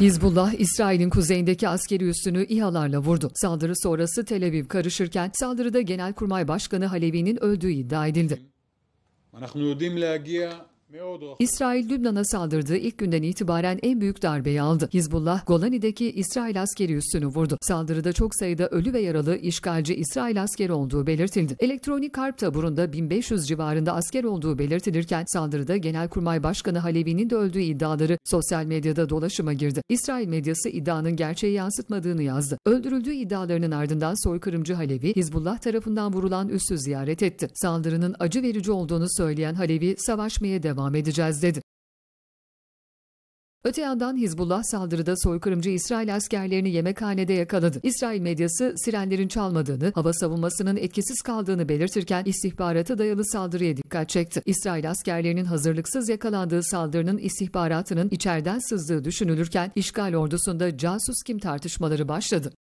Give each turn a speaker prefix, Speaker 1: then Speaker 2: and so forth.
Speaker 1: Hizbullah, İsrail'in kuzeyindeki askeri üssünü İHA'larla vurdu. Saldırı sonrası Tel Aviv karışırken saldırıda Genelkurmay Başkanı Halevi'nin öldüğü iddia edildi. İsrail Lübnan'a saldırdığı ilk günden itibaren en büyük darbeyi aldı. Hizbullah, Golani'deki İsrail askeri üssünü vurdu. Saldırıda çok sayıda ölü ve yaralı işgalci İsrail askeri olduğu belirtildi. Elektronik harp taburunda 1500 civarında asker olduğu belirtilirken saldırıda Genelkurmay Başkanı Halevi'nin de öldüğü iddiaları sosyal medyada dolaşıma girdi. İsrail medyası iddianın gerçeği yansıtmadığını yazdı. Öldürüldüğü iddialarının ardından soykırımcı Halevi, Hizbullah tarafından vurulan üssü ziyaret etti. Saldırının acı verici olduğunu söyleyen Halevi, savaşmaya devam devam edeceğiz dedi. Öte yandan Hizbullah saldırıda soykırımcı İsrail askerlerini yemekhanede yakaladı. İsrail medyası sirenlerin çalmadığını, hava savunmasının etkisiz kaldığını belirtirken istihbarata dayalı saldırıya dikkat çekti. İsrail askerlerinin hazırlıksız yakalandığı saldırının istihbaratının içeriden sızdığı düşünülürken işgal ordusunda casus kim tartışmaları başladı.